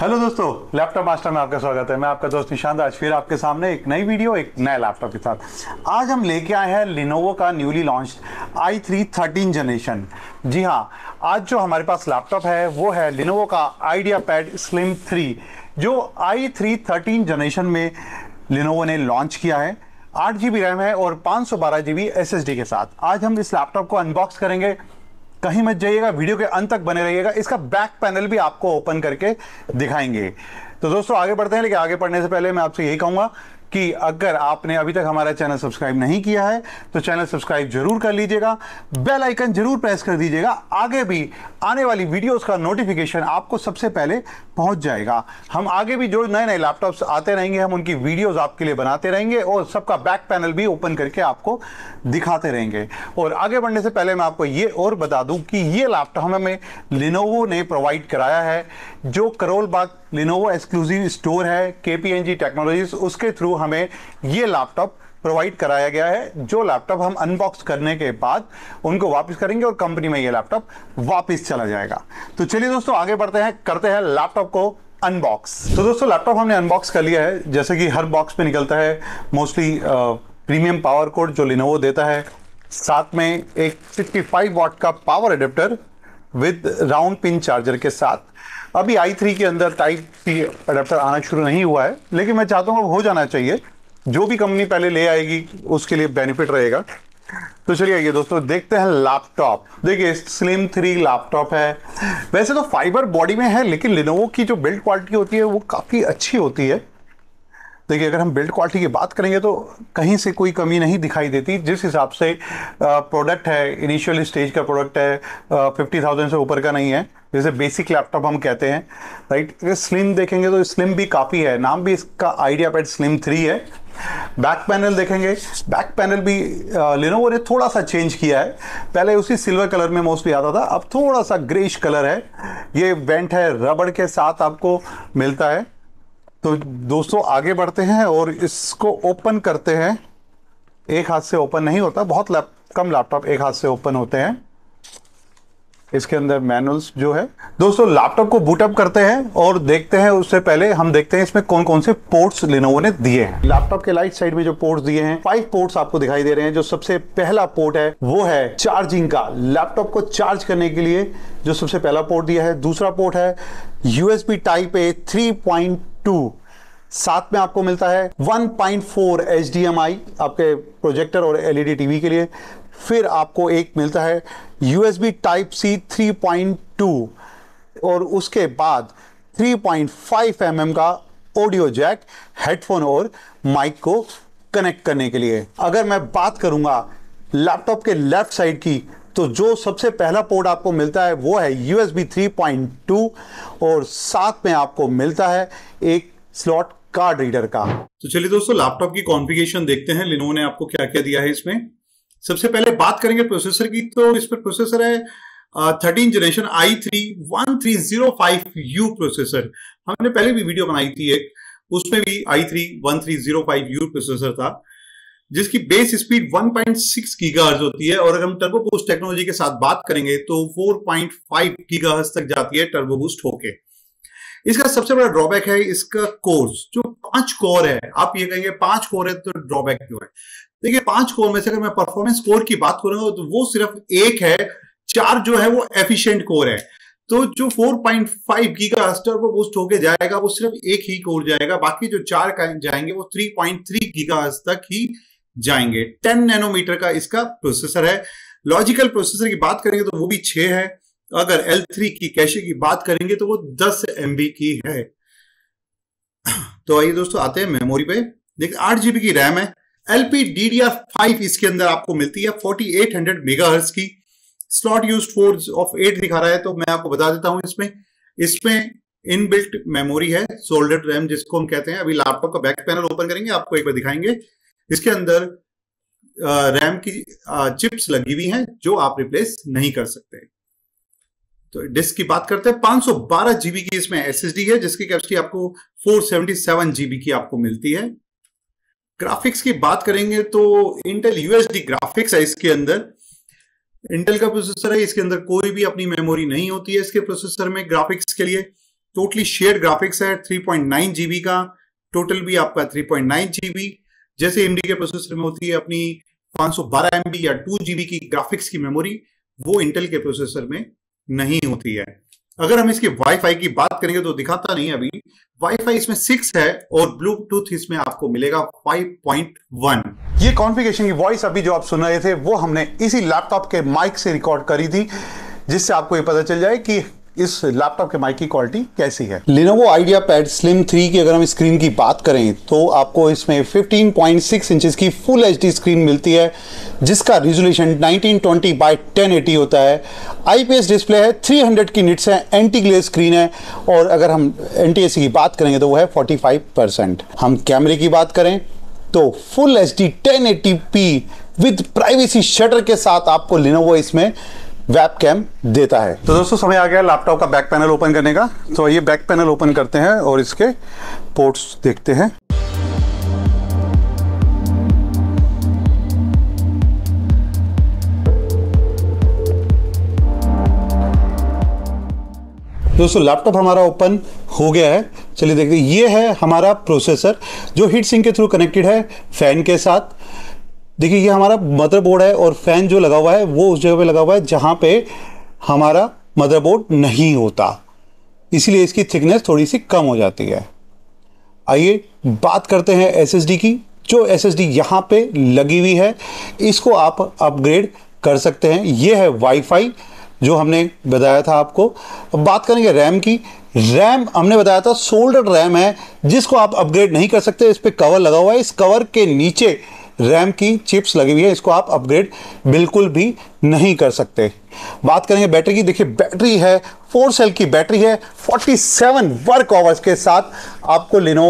hello दोस्तों laptop master में आपका स्वागत है मैं आपका दोस्त निशांत आज फिर आपके सामने एक नई वीडियो एक नए लैपटॉप के साथ आज हम लेके आए हैं लिनोवो का newly launch i three thirteen generation जी हाँ आज जो हमारे पास लैपटॉप है वो है लिनोवो का आइडिया पैड स्लिम थ्री जो आई थ्री थर्टीन जनरेशन में लिनोवो ने लॉन्च किया है आठ जी बी रैम है और पाँच सौ बारह G B S S D के साथ आज हम इस लैपटॉप को अनबॉक्स करेंगे कहीं मत जाइएगा वीडियो के अंत तक बने रहिएगा इसका बैक पैनल भी आपको ओपन करके दिखाएंगे तो दोस्तों आगे बढ़ते हैं लेकिन आगे पढ़ने से पहले मैं आपसे यही कहूंगा कि अगर आपने अभी तक हमारा चैनल सब्सक्राइब नहीं किया है तो चैनल सब्सक्राइब जरूर कर लीजिएगा बेल आइकन जरूर प्रेस कर दीजिएगा आगे भी आने वाली वीडियोस का नोटिफिकेशन आपको सबसे पहले पहुंच जाएगा हम आगे भी जो नए नए लैपटॉप्स आते रहेंगे हम उनकी वीडियोस आपके लिए बनाते रहेंगे और सबका बैक पैनल भी ओपन करके आपको दिखाते रहेंगे और आगे बढ़ने से पहले मैं आपको ये और बता दूँ कि ये लैपटॉप हमें लिनोवो ने प्रोवाइड कराया है जो Karol Bagh Lenovo exclusive store है के टेक्नोलॉजीज उसके थ्रू हमें ये लैपटॉप प्रोवाइड कराया गया है जो लैपटॉप हम अनबॉक्स करने के बाद उनको वापस करेंगे और कंपनी में ये लैपटॉप वापस चला जाएगा तो चलिए दोस्तों आगे बढ़ते हैं करते हैं लैपटॉप को अनबॉक्स तो दोस्तों लैपटॉप हमने अनबॉक्स कर लिया है जैसे कि हर बॉक्स में निकलता है मोस्टली प्रीमियम पावर कोड जो लिनोवो देता है साथ में एक 55 वाट का power adapter with round pin charger के साथ अभी आई थ्री के अंदर टाइप सी अडेप्टर आना शुरू नहीं हुआ है लेकिन मैं चाहता हूँ हो जाना चाहिए जो भी कंपनी पहले ले आएगी उसके लिए बेनिफिट रहेगा तो चलिए आइए दोस्तों देखते हैं लैपटॉप देखिए स्लिम थ्री लैपटॉप है वैसे तो फाइबर बॉडी में है लेकिन लिनोवो की जो बिल्ड क्वालिटी होती है वो काफ़ी अच्छी होती है देखिए अगर हम बिल्ड क्वालिटी की बात करेंगे तो कहीं से कोई कमी नहीं दिखाई देती जिस हिसाब से प्रोडक्ट है इनिशियल स्टेज का प्रोडक्ट है फिफ्टी थाउजेंड से ऊपर का नहीं है जैसे बेसिक लैपटॉप हम कहते हैं राइट अगर स्लिम देखेंगे तो स्लिम भी काफ़ी है नाम भी इसका आइडिया पैड स्लिम थ्री है बैक पैनल देखेंगे बैक पैनल भी लिनोवो ने थोड़ा सा चेंज किया है पहले उसी सिल्वर कलर में मोस्टली आता था अब थोड़ा सा ग्रेश कलर है ये वेंट है रबड़ के साथ आपको मिलता है तो दोस्तों आगे बढ़ते हैं और इसको ओपन करते हैं एक हाथ से ओपन नहीं होता बहुत लैप कम लैपटॉप एक हाथ से ओपन होते हैं इसके अंदर मैनुअल्स जो है दोस्तों लैपटॉप को बूटअप करते हैं और देखते हैं उससे पहले हम देखते हैं इसमें कौन कौन से पोर्ट्स लिनोवो ने दिए हैं लैपटॉप के राइट साइड में जो पोर्ट्स दिए हैं फाइव पोर्ट्स आपको दिखाई दे रहे हैं जो सबसे पहला पोर्ट है वो है चार्जिंग का लैपटॉप को चार्ज करने के लिए जो सबसे पहला पोर्ट दिया है दूसरा पोर्ट है USB type A three point two साथ में आपको मिलता है 1.4 पॉइंट आपके प्रोजेक्टर और एलईडी टीवी के लिए फिर आपको एक मिलता है यूएसबी टाइप सी 3.2 और उसके बाद 3.5 पॉइंट mm का ऑडियो जैक हेडफोन और माइक को कनेक्ट करने के लिए अगर मैं बात करूंगा लैपटॉप के लेफ्ट साइड की तो जो सबसे पहला पोर्ट आपको मिलता है वो है यू एस बी और साथ में आपको मिलता है एक स्लॉट कार्ड रीडर का तो चलिए दोस्तों लैपटॉप की कॉन्फ़िगरेशन देखते हैं लिनोवो ने आपको क्या क्या दिया है इसमें सबसे पहले बात करेंगे प्रोसेसर की तो इस पर प्रोसेसर है thirteen generation i three one three zero five U processor हमने पहले भी वीडियो बनाई थी एक उसमें भी i three one three zero five U processor था जिसकी बेस स्पीड 1.6 पॉइंट होती है और अगर हम टर्बो बूस्ट टेक्नोलॉजी के साथ बात करेंगे तो 4.5 पॉइंट तक जाती है टर्बो बूस्ट होके इसका सबसे बड़ा ड्रॉबैक है इसका कोर्स जो पांच कोर है आप ये कहेंगे पांच कोर है तो ड्रॉबैक क्यों है देखिए पांच कोर में से अगर मैं परफॉर्मेंस कोर की बात करूंगा तो वो सिर्फ एक है चार जो है वो एफिशियंट कोर है तो जो 4.5 पॉइंट फाइव पर बूस्ट होके जाएगा वो सिर्फ एक ही कोर जाएगा बाकी जो चार जाएंगे वो 3.3 पॉइंट तक ही जाएंगे 10 नैनोमीटर का इसका प्रोसेसर है लॉजिकल प्रोसेसर की बात करेंगे तो वो भी 6 है अगर L3 की कैशे की बात करेंगे तो वो 10 एम की है तो आइए दोस्तों आते हैं मेमोरी पे देखिए आठ जीबी की रैम है एलपी डी फाइव इसके अंदर आपको मिलती है फोर्टी एट हंड्रेड मेगा की slot use four of eight दिखा रहा है तो मैं आपको बता देता हूं इसमें इसमें इनबिल्ट मेमोरी है सोल्डर रैम जिसको हम कहते हैं अभी लैपटॉप का बैक पैनल ओपन करेंगे आपको एक बार दिखाएंगे इसके अंदर रैम की चिप्स लगी हुई हैं जो आप रिप्लेस नहीं कर सकते तो डिस्क की बात करते हैं 512 जीबी की इसमें एसएसडी है जिसकी कैपेसिटी आपको 477 जीबी की आपको मिलती है ग्राफिक्स की बात करेंगे तो इंटेल यूएसडी ग्राफिक्स है इसके अंदर इंटेल का प्रोसेसर है इसके अंदर कोई भी अपनी मेमोरी नहीं होती है इसके प्रोसेसर में ग्राफिक्स के लिए टोटली शेयर ग्राफिक्स है थ्री जीबी का टोटल भी आपका थ्री जीबी जैसे एमडी के प्रोसेसर में होती है अपनी 512 सौ या 2 जीबी की ग्राफिक्स की मेमोरी वो इंटेल के प्रोसेसर में नहीं होती है अगर हम इसके वाईफाई की बात करेंगे तो दिखाता नहीं अभी वाईफाई इसमें सिक्स है और ब्लूटूथ इसमें आपको मिलेगा 5.1 ये कॉन्फ़िगरेशन की वॉइस अभी जो आप सुन रहे थे वो हमने इसी लैपटॉप के माइक से रिकॉर्ड करी थी जिससे आपको ये पता चल जाए कि इस लैपटॉप के माइक की क्वालिटी कैसी है Lenovo IdeaPad slim three की अगर हम स्क्रीन की बात करें तो आपको इसमें 15.6 इंचेस की फुल एच स्क्रीन मिलती है जिसका रिजोल्यूशन 1920 बाय 1080 होता है आईपीएस डिस्प्ले है 300 की निट्स है एंटी ग्लेज स्क्रीन है और अगर हम एन की बात करेंगे तो वो है 45 हम कैमरे की बात करें तो full H D with privacy shutter के साथ आपको लिनोवो इसमें वेब कैम देता है तो दोस्तों समय आ गया लैपटॉप का बैक पैनल ओपन करने का तो ये बैक पैनल ओपन करते हैं और इसके पोर्ट्स देखते हैं दोस्तों लैपटॉप हमारा ओपन हो गया है चलिए देखते ये है हमारा प्रोसेसर जो हीट सिंक के थ्रू कनेक्टेड है फैन के साथ देखिए ये हमारा मदरबोर्ड है और फ़ैन जो लगा हुआ है वो उस जगह पे लगा हुआ है जहाँ पे हमारा मदरबोर्ड नहीं होता इसीलिए इसकी थिकनेस थोड़ी सी कम हो जाती है आइए बात करते हैं एसएसडी की जो एस एस डी यहाँ पर लगी हुई है इसको आप अपग्रेड कर सकते हैं ये है वाईफाई जो हमने बताया था आपको अब बात करेंगे रैम की रैम हमने बताया था सोल्डर रैम है जिसको आप अपग्रेड नहीं कर सकते इस पर कवर लगा हुआ है इस कवर के नीचे रैम की चिप्स लगी हुई है इसको आप अपग्रेड बिल्कुल भी नहीं कर सकते बात करेंगे बैटरी की देखिए बैटरी है फोर सेल की बैटरी है 47 वर्क आवर्स के साथ आपको लिनो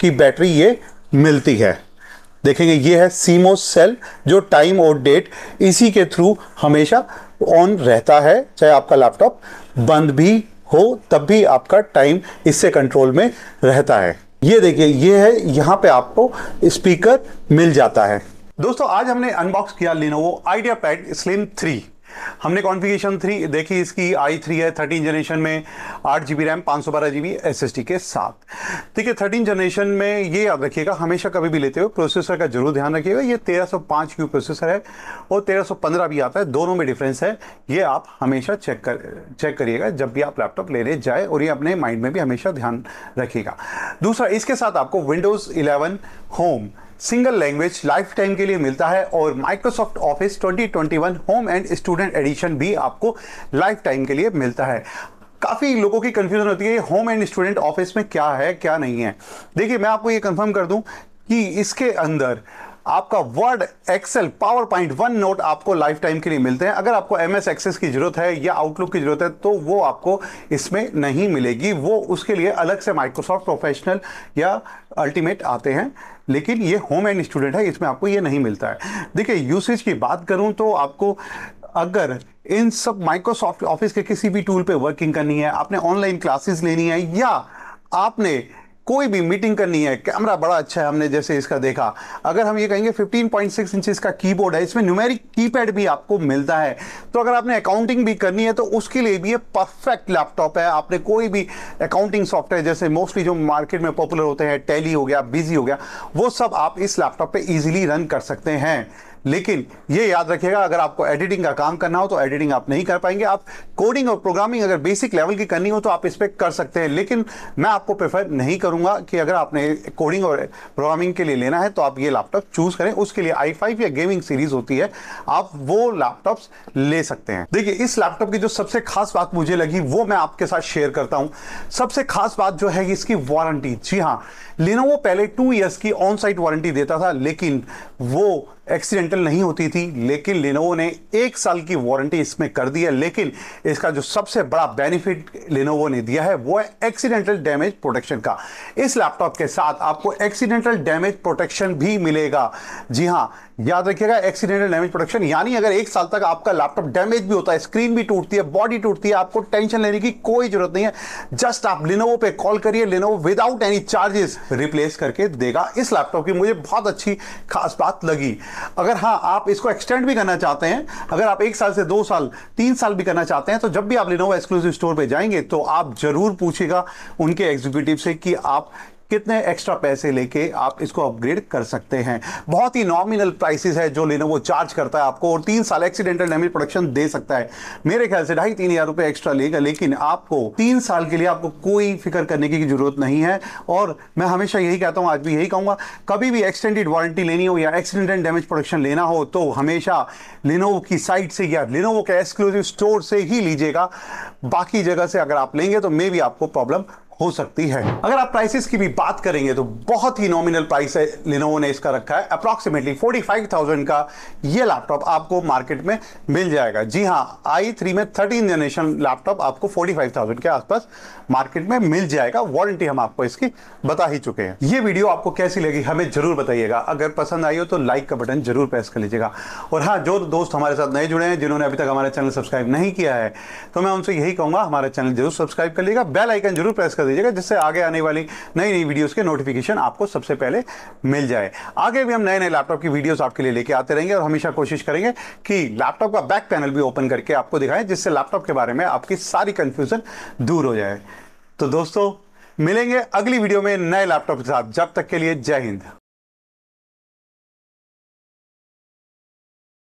की बैटरी ये मिलती है देखेंगे ये है सीमो सेल जो टाइम और डेट इसी के थ्रू हमेशा ऑन रहता है चाहे आपका लैपटॉप बंद भी हो तब भी आपका टाइम इससे कंट्रोल में रहता है ये देखिए ये है यहाँ पे आपको स्पीकर मिल जाता है दोस्तों आज हमने अनबॉक्स किया Lenovo IdeaPad slim three हमने कॉन्फ़िगरेशन थ्री देखी इसकी आई थ्री है थर्टीन जनरेशन में आठ जी बी रैम पाँच सौ बारह G B S S T के साथ ठीक है थर्टीन जनरेशन में ये याद रखिएगा हमेशा कभी भी लेते हुए प्रोसेसर का जरूर ध्यान रखिएगा ये तेरह सौ पाँच क्यू प्रोसेसर है और तेरह सौ पंद्रह भी आता है दोनों में डिफरेंस है ये आप हमेशा चेक कर चेक करिएगा जब भी आप लैपटॉप लेने जाए और ये अपने माइंड में भी हमेशा ध्यान रखिएगा दूसरा इसके साथ आपको Windows eleven home single language life time के लिए मिलता है और Microsoft Office 2021 home and student edition भी आपको लाइफ टाइम के लिए मिलता है काफ़ी लोगों की कन्फ्यूज़न होती है होम एंड स्टूडेंट ऑफिस में क्या है क्या नहीं है देखिए मैं आपको ये कंफर्म कर दूं कि इसके अंदर आपका Word Excel PowerPoint OneNote आपको लाइफ टाइम के लिए मिलते हैं अगर आपको एम एस एक्सेस की जरूरत है या आउटलुक की जरूरत है तो वो आपको इसमें नहीं मिलेगी वो उसके लिए अलग से माइक्रोसॉफ्ट प्रोफेशनल या अल्टीमेट आते हैं लेकिन ये होम एंड स्टूडेंट है इसमें आपको ये नहीं मिलता है देखिए यूसेज की बात करूँ तो आपको अगर इन सब माइक्रोसॉफ्ट ऑफिस के किसी भी टूल पर वर्किंग करनी है आपने ऑनलाइन क्लासेस लेनी है या आपने कोई भी मीटिंग करनी है कैमरा बड़ा अच्छा है हमने जैसे इसका देखा अगर हम ये कहेंगे 15.6 पॉइंट इसका का कीबोर्ड है इसमें न्यूमेरिक कीपैड भी आपको मिलता है तो अगर आपने अकाउंटिंग भी करनी है तो उसके लिए भी ये परफेक्ट लैपटॉप है आपने कोई भी अकाउंटिंग सॉफ्टवेयर जैसे मोस्टली जो मार्केट में पॉपुलर होते हैं टैली हो गया बिजी हो गया वो सब आप इस लैपटॉप पे इजीली रन कर सकते हैं लेकिन ये याद रखिएगा अगर आपको एडिटिंग का काम करना हो तो एडिटिंग आप नहीं कर पाएंगे आप कोडिंग और प्रोग्रामिंग अगर बेसिक लेवल की करनी हो तो आप इस पर कर सकते हैं लेकिन मैं आपको प्रेफर नहीं करूंगा कि अगर आपने कोडिंग और प्रोग्रामिंग के लिए लेना है तो आप ये लैपटॉप चूज़ करें उसके लिए आई फाइव या गेमिंग सीरीज़ होती है आप वो लैपटॉप्स ले सकते हैं देखिए इस लैपटॉप की जो सबसे खास बात मुझे लगी वो मैं आपके साथ शेयर करता हूं सबसे खास बात जो है इसकी वारंटी जी हाँ लिनोवो पहले टू ईयर्स की ऑन साइट वारंटी देता था लेकिन वो एक्सीडेंटल नहीं होती थी लेकिन लिनोवो ने एक साल की वारंटी इसमें कर दी है लेकिन इसका जो सबसे बड़ा बेनिफिट लिनोवो ने दिया है वो है एक्सीडेंटल डैमेज प्रोटेक्शन का इस लैपटॉप के साथ आपको एक्सीडेंटल डैमेज प्रोटेक्शन भी मिलेगा जी हाँ याद रखिएगा एक्सीडेंटल डैमेज प्रोटेक्शन यानी अगर एक साल तक आपका लैपटॉप डैमेज भी होता है स्क्रीन भी टूटती है बॉडी टूटती है आपको टेंशन लेने की कोई जरूरत नहीं है जस्ट आप लिनोवो पे कॉल करिए Lenovo without any charges replace करके देगा इस लैपटॉप की मुझे बहुत अच्छी खास बात लगी अगर हाँ आप इसको एक्सटेंड भी करना चाहते हैं अगर आप एक साल से दो साल तीन साल भी करना चाहते हैं तो जब भी आप लिनोवा एक्सक्लूसिव स्टोर पर जाएंगे तो आप जरूर पूछेगा उनके एग्जीक्यूटिव से कि आप कितने एक्स्ट्रा पैसे लेके आप इसको अपग्रेड कर सकते हैं बहुत ही नॉमिनल प्राइसेस है जो लेना वो चार्ज करता है आपको और तीन साल एक्सीडेंटल डैमेज प्रोडक्शन दे सकता है मेरे ख्याल से ढाई तीन हजार रुपये एक्स्ट्रा लेगा लेकिन आपको तीन साल के लिए आपको कोई फिक्र करने की जरूरत नहीं है और मैं हमेशा यही कहता हूँ आज भी यही कहूंगा कभी भी एक्सटेंडेड वारंटी लेनी हो या एक्सीडेंटल डैमेज प्रोडक्शन लेना हो तो हमेशा लिनोवो की साइट से या लिनोवो के एक्सक्लूसिव स्टोर से ही लीजिएगा बाकी जगह से अगर आप लेंगे तो मे भी आपको प्रॉब्लम हो सकती है अगर आप प्राइसेस की भी बात करेंगे तो बहुत ही नॉमिनल प्राइस है लिनोवो ने इसका रखा है अप्रॉक्सीमेटली 45,000 का ये लैपटॉप आपको मार्केट में मिल जाएगा जी हाँ आई थ्री में थर्टीन जनरेशन लैपटॉप आपको 45,000 के आसपास मार्केट में मिल जाएगा वारंटी हम आपको इसकी बता ही चुके हैं ये वीडियो आपको कैसी लगी हमें जरूर बताइएगा अगर पसंद आई हो तो लाइक का बटन जरूर प्रेस कर लीजिएगा और हाँ जो दोस्त हमारे साथ नए जुड़े हैं जिन्होंने अभी तक हमारा चैनल सब्सक्राइब नहीं किया है तो मैं उनसे यही कहूँगा हमारा चैनल जरूर सब्सक्राइब कर लीजिएगा बेल आइकन जरूर प्रेस कर दीजिएगा जिससे आगे आने वाली नई नई वीडियोस के नोटिफिकेशन आपको सबसे पहले मिल जाए आगे भी हम नए नए लैपटॉप की वीडियोस आपके लिए लेके आते रहेंगे और हमेशा कोशिश करेंगे कि लैपटॉप का बैक पैनल भी ओपन करके आपको दिखाएं जिससे लैपटॉप के बारे में आपकी सारी कन्फ्यूज़न दूर हो जाए तो दोस्तों मिलेंगे अगली वीडियो में नए लैपटॉप के साथ जब तक के लिए जय हिंद